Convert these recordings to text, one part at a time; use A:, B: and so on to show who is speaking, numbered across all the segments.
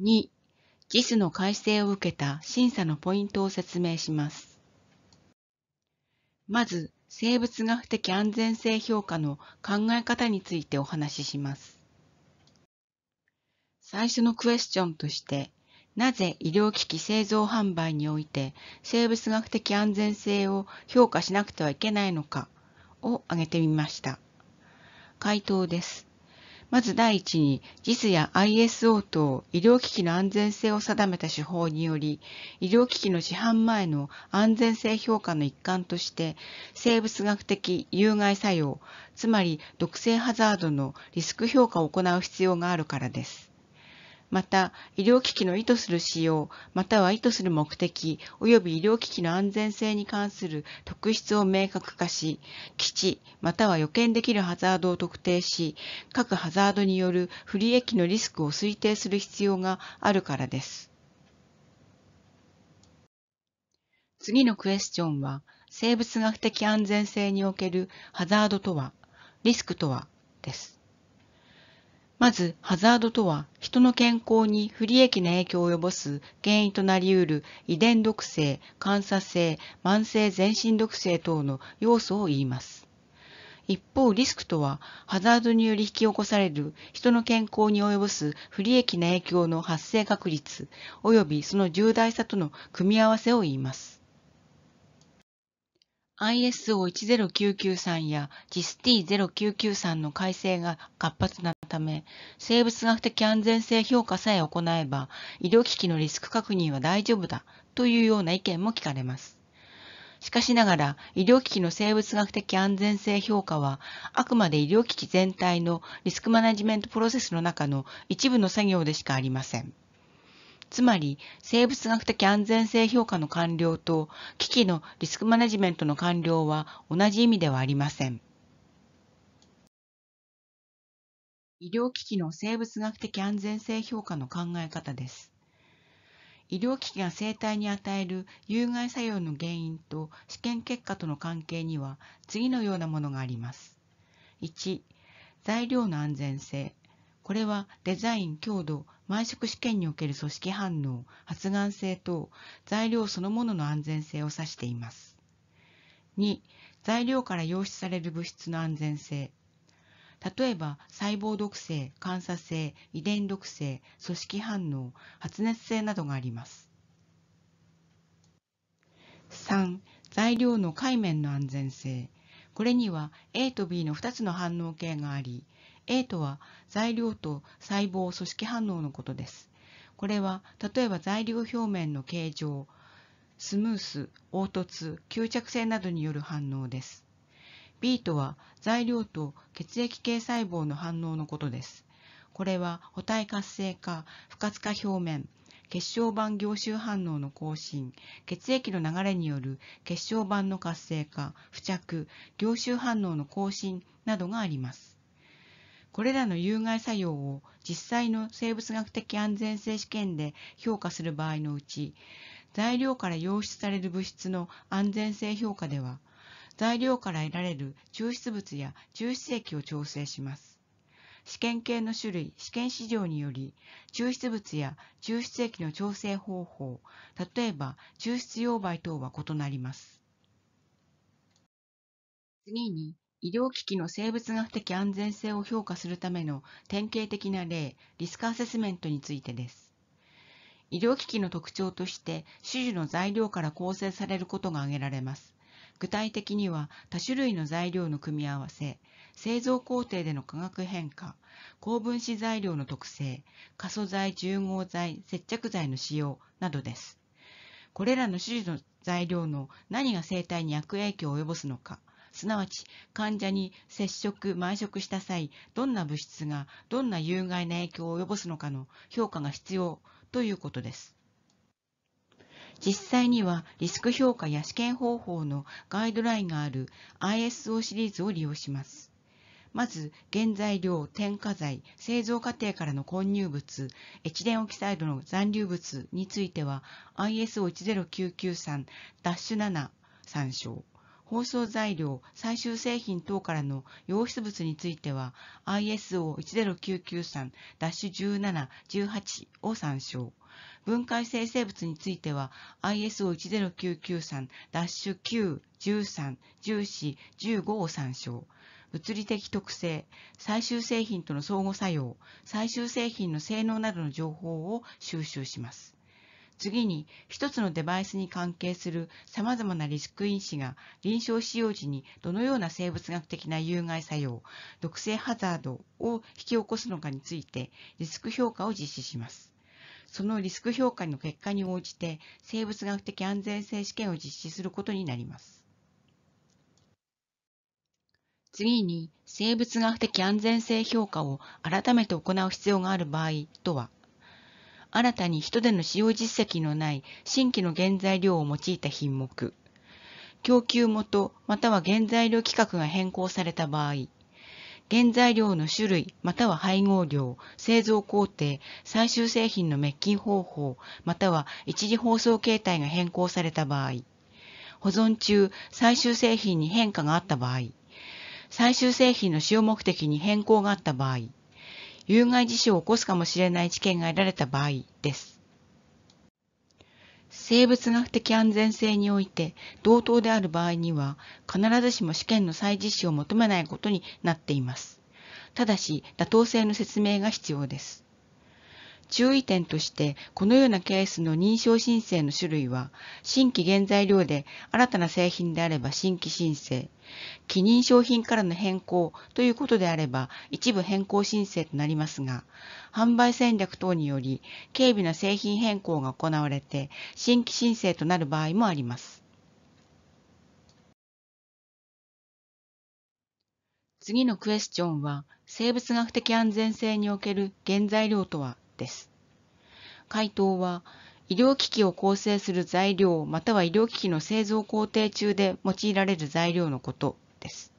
A: 2、JIS の改正を受けた審査のポイントを説明します。まず、生物学的安全性評価の考え方についてお話しします。最初のクエスチョンとして、なぜ医療機器製造販売において生物学的安全性を評価しなくてはいけないのかを挙げてみました。回答です。まず第一に JIS や ISO 等医療機器の安全性を定めた手法により医療機器の市販前の安全性評価の一環として生物学的有害作用つまり毒性ハザードのリスク評価を行う必要があるからです。また、医療機器の意図する使用、または意図する目的、及び医療機器の安全性に関する特質を明確化し、基地、または予見できるハザードを特定し、各ハザードによる不利益のリスクを推定する必要があるからです。次のクエスチョンは、生物学的安全性におけるハザードとは、リスクとは、です。まず、ハザードとは、人の健康に不利益な影響を及ぼす原因となり得る遺伝毒性、感作性、慢性全身毒性等の要素を言います。一方、リスクとは、ハザードにより引き起こされる人の健康に及ぼす不利益な影響の発生確率、及びその重大さとの組み合わせを言います。ISO10993 や GIST-0993 の改正が活発なため、生物学的安全性評価さえ行えば、医療機器のリスク確認は大丈夫だというような意見も聞かれます。しかしながら、医療機器の生物学的安全性評価は、あくまで医療機器全体のリスクマネジメントプロセスの中の一部の作業でしかありません。つまり生物学的安全性評価の完了と機器のリスクマネジメントの完了は同じ意味ではありません。医療機器の生物学的安全性評価の考え方です。医療機器が生体に与える有害作用の原因と試験結果との関係には次のようなものがあります。1、材料の安全性。これはデザイン、強度、毎食試験における組織反応、発がん性等、材料そのものの安全性を指しています。2、材料から溶出される物質の安全性。例えば、細胞毒性、感鎖性、遺伝毒性、組織反応、発熱性などがあります。3、材料の界面の安全性。これには A と B の2つの反応系があり、A とは材料と細胞組織反応のことです。これは例えば材料表面の形状、スムース、凹凸、吸着性などによる反応です。B とは材料と血液系細胞の反応のことです。これは補体活性化、不活化表面、血小板凝集反応の更新、血液の流れによる血小板の活性化、付着、凝集反応の更新などがあります。これらの有害作用を実際の生物学的安全性試験で評価する場合のうち、材料から溶出される物質の安全性評価では、材料から得られる抽出物や抽出液を調整します。試験系の種類、試験市場により、抽出物や抽出液の調整方法、例えば抽出溶媒等は異なります。次に、医療機器の生物学的安全性を評価するための典型的な例、リスクアセスメントについてです。医療機器の特徴として、種々の材料から構成されることが挙げられます。具体的には、多種類の材料の組み合わせ、製造工程での化学変化、高分子材料の特性、過疎剤、重合剤、接着剤の使用などです。これらの種類の材料の何が生態に悪影響を及ぼすのか、すなわち患者に接触、埋食した際、どんな物質がどんな有害な影響を及ぼすのかの評価が必要ということです。実際にはリスク評価や試験方法のガイドラインがある ISO シリーズを利用します。まず、原材料、添加剤、製造過程からの混入物、エチレンオキサイドの残留物については、ISO10993-7 参照。包装材料、最終製品等からの溶出物については ISO10993-17-18 を参照。分解生成物については ISO10993-9131415 を参照。物理的特性、最終製品との相互作用、最終製品の性能などの情報を収集します。次に、一つのデバイスに関係するさまざまなリスク因子が臨床使用時にどのような生物学的な有害作用、毒性ハザードを引き起こすのかについてリスク評価を実施します。そのリスク評価の結果に応じて生物学的安全性試験を実施することになります。次に、生物学的安全性評価を改めて行う必要がある場合とは、新たに人での使用実績のない新規の原材料を用いた品目、供給元または原材料規格が変更された場合、原材料の種類または配合量、製造工程、最終製品の滅菌方法または一時包装形態が変更された場合、保存中最終製品に変化があった場合、最終製品の使用目的に変更があった場合、有害事象を起こすかもしれない知見が得られた場合です。生物学的安全性において同等である場合には必ずしも試験の再実施を求めないことになっています。ただし妥当性の説明が必要です。注意点として、このようなケースの認証申請の種類は、新規原材料で新たな製品であれば新規申請、記認商品からの変更ということであれば一部変更申請となりますが、販売戦略等により軽微な製品変更が行われて新規申請となる場合もあります。次のクエスチョンは、生物学的安全性における原材料とはです。回答は、医療機器を構成する材料または医療機器の製造工程中で用いられる材料のことです。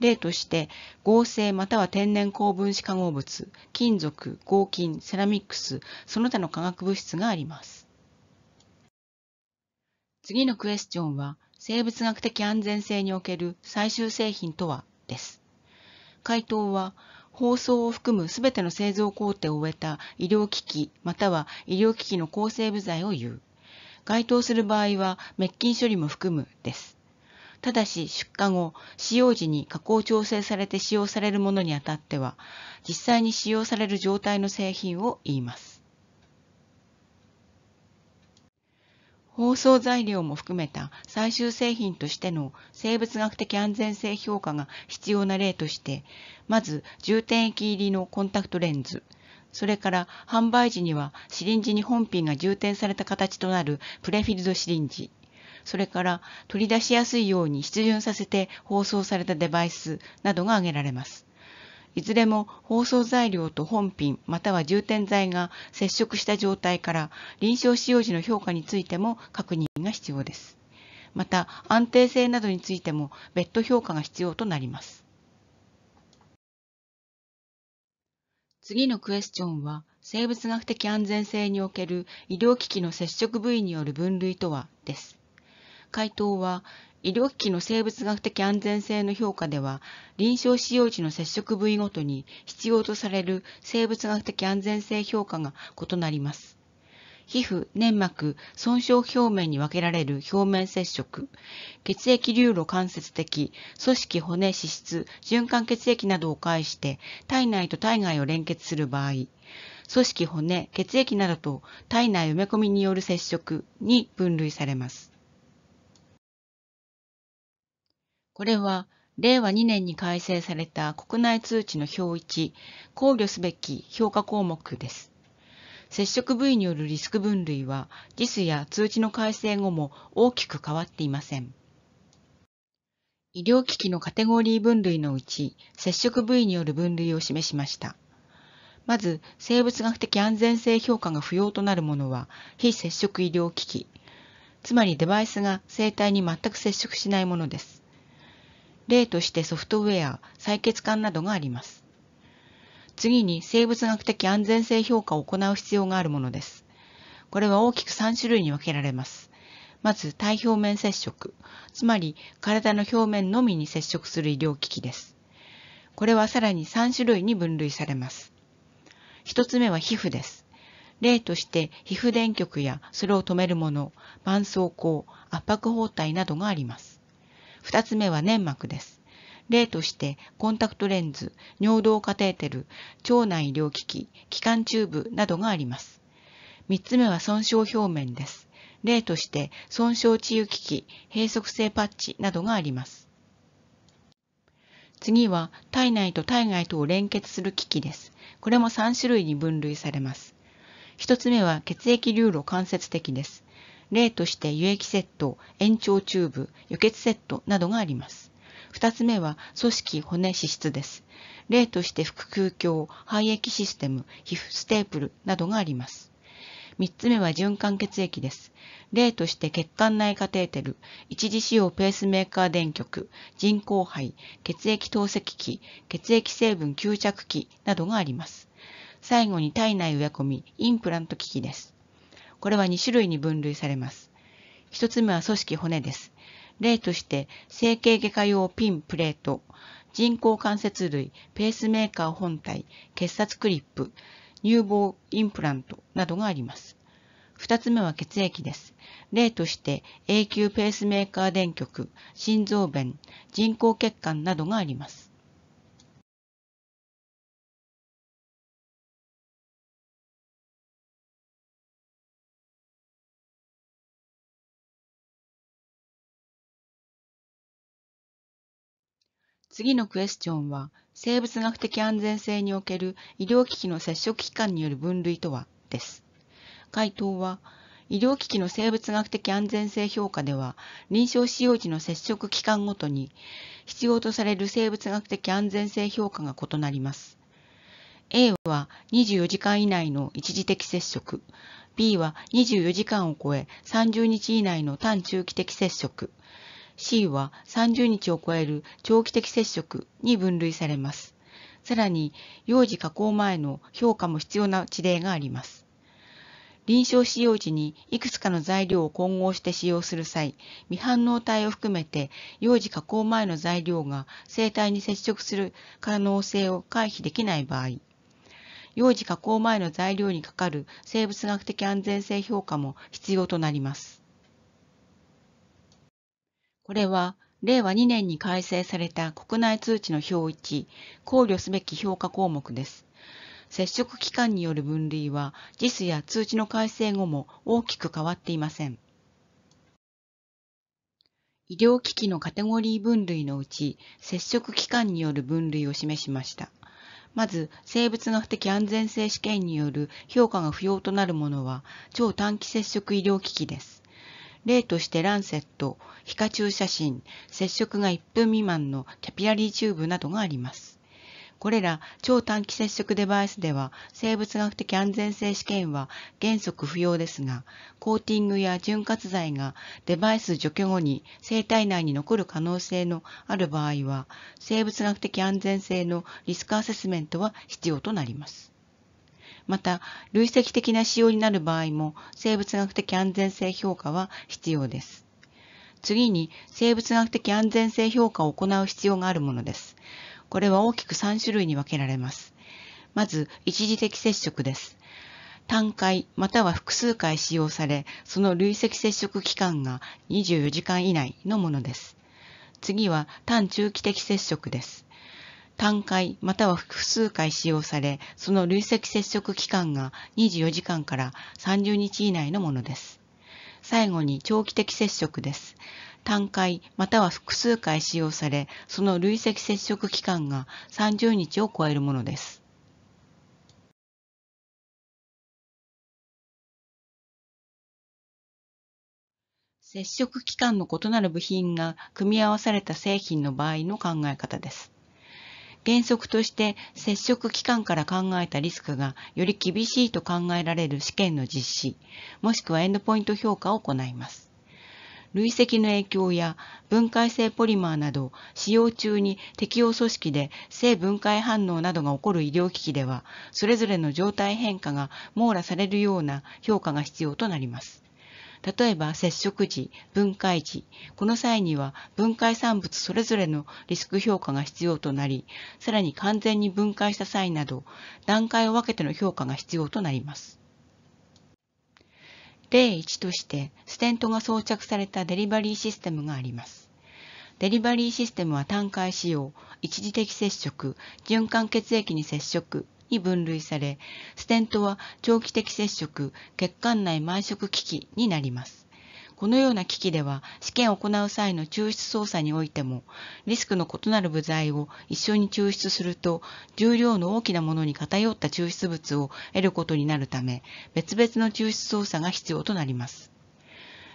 A: 例として、合成または天然高分子化合物、金属、合金、セラミックス、その他の化学物質があります。次のクエスチョンは、生物学的安全性における最終製品とはです。回答は、包装を含むすべての製造工程を終えた医療機器または医療機器の抗生部剤を言う。該当する場合は滅菌処理も含むです。ただし出荷後、使用時に加工調整されて使用されるものにあたっては、実際に使用される状態の製品を言います。包装材料も含めた最終製品としての生物学的安全性評価が必要な例として、まず重点液入りのコンタクトレンズ、それから販売時にはシリンジに本品が充填された形となるプレフィルドシリンジ、それから取り出しやすいように湿潤させて包装されたデバイスなどが挙げられます。いずれも放送材料と本品または充填剤が接触した状態から臨床使用時の評価についても確認が必要です。また安定性などについても別途評価が必要となります。次のクエスチョンは生物学的安全性における医療機器の接触部位による分類とはです。回答は、医療機器の生物学的安全性の評価では、臨床使用時の接触部位ごとに必要とされる生物学的安全性評価が異なります。皮膚、粘膜、損傷表面に分けられる表面接触、血液流路間接的、組織、骨、脂質、循環血液などを介して体内と体外を連結する場合、組織、骨、血液などと体内埋め込みによる接触に分類されます。これは令和2年に改正された国内通知の表1、考慮すべき評価項目です。接触部位によるリスク分類は JIS や通知の改正後も大きく変わっていません。医療機器のカテゴリー分類のうち接触部位による分類を示しました。まず、生物学的安全性評価が不要となるものは非接触医療機器、つまりデバイスが生体に全く接触しないものです。例としてソフトウェア、採血管などがあります。次に生物学的安全性評価を行う必要があるものです。これは大きく3種類に分けられます。まず、体表面接触、つまり体の表面のみに接触する医療機器です。これはさらに3種類に分類されます。1つ目は皮膚です。例として皮膚電極やそれを止めるもの、絆創膏、圧迫包帯などがあります。2つ目は粘膜です。例として、コンタクトレンズ、尿道カテーテル、腸内医療機器、気管チューブなどがあります。3つ目は損傷表面です。例として、損傷治癒機器、閉塞性パッチなどがあります。次は、体内と体外とを連結する機器です。これも3種類に分類されます。1つ目は血液流路間接的です。例として輸液セット、延長チューブ、輸血セットなどがあります。二つ目は組織骨脂質です。例として腹腔鏡、肺液システム、皮膚ステープルなどがあります。三つ目は循環血液です。例として血管内カテーテル、一次使用ペースメーカー電極、人工肺、血液透析器、血液成分吸着器などがあります。最後に体内植え込み、インプラント機器です。これは2種類に分類されます。1つ目は組織骨です。例として、整形外科用ピンプレート、人工関節類、ペースメーカー本体、血札クリップ、乳房インプラントなどがあります。2つ目は血液です。例として、永久ペースメーカー電極、心臓弁、人工血管などがあります。次のクエスチョンは、生物学的安全性における医療機器の接触機関による分類とはです。回答は、医療機器の生物学的安全性評価では、臨床使用時の接触期間ごとに、必要とされる生物学的安全性評価が異なります。A は24時間以内の一時的接触、B は24時間を超え30日以内の単中期的接触、C は30日を超える長期的接触に分類されます。さらに、幼児加工前の評価も必要な事例があります。臨床使用時にいくつかの材料を混合して使用する際、未反応体を含めて幼児加工前の材料が生体に接触する可能性を回避できない場合、幼児加工前の材料にかかる生物学的安全性評価も必要となります。これは令和2年に改正された国内通知の表1、考慮すべき評価項目です。接触期間による分類は JIS や通知の改正後も大きく変わっていません。医療機器のカテゴリー分類のうち接触期間による分類を示しました。まず、生物学的安全性試験による評価が不要となるものは超短期接触医療機器です。例としてランセット、皮下注射針、接触が1分未満のキャピラリーチューブなどがあります。これら超短期接触デバイスでは生物学的安全性試験は原則不要ですが、コーティングや潤滑剤がデバイス除去後に生体内に残る可能性のある場合は、生物学的安全性のリスクアセスメントは必要となります。また、累積的な使用になる場合も生物学的安全性評価は必要です。次に、生物学的安全性評価を行う必要があるものです。これは大きく3種類に分けられます。まず、一時的接触です。単回または複数回使用され、その累積接触期間が24時間以内のものです。次は単中期的接触です。単回または複数回使用され、その累積接触期間が24時間から30日以内のものです。最後に長期的接触です。単回または複数回使用され、その累積接触期間が30日を超えるものです。接触期間の異なる部品が組み合わされた製品の場合の考え方です。原則として接触期間から考えたリスクがより厳しいと考えられる試験の実施、もしくはエンドポイント評価を行います。累積の影響や分解性ポリマーなど使用中に適用組織で性分解反応などが起こる医療機器ではそれぞれの状態変化が網羅されるような評価が必要となります。例えば接触時、分解時、この際には分解産物それぞれのリスク評価が必要となり、さらに完全に分解した際など、段階を分けての評価が必要となります。例1として、ステントが装着されたデリバリーシステムがあります。デリバリーシステムは単回使用、一時的接触、循環血液に接触、に分類され、ステントは長期的接触、血管内埋食機器になります。このような機器では、試験を行う際の抽出操作においても、リスクの異なる部材を一緒に抽出すると、重量の大きなものに偏った抽出物を得ることになるため、別々の抽出操作が必要となります。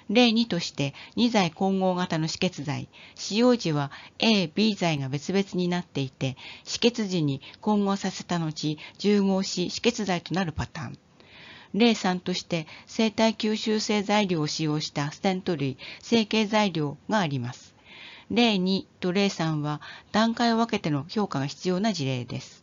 A: 例2として、2剤混合型の止血剤、使用時は A、B 剤が別々になっていて、止血時に混合させた後、重合し止血剤となるパターン。例3として、生体吸収性材料を使用したステント類、成形材料があります。例2と例3は段階を分けての評価が必要な事例です。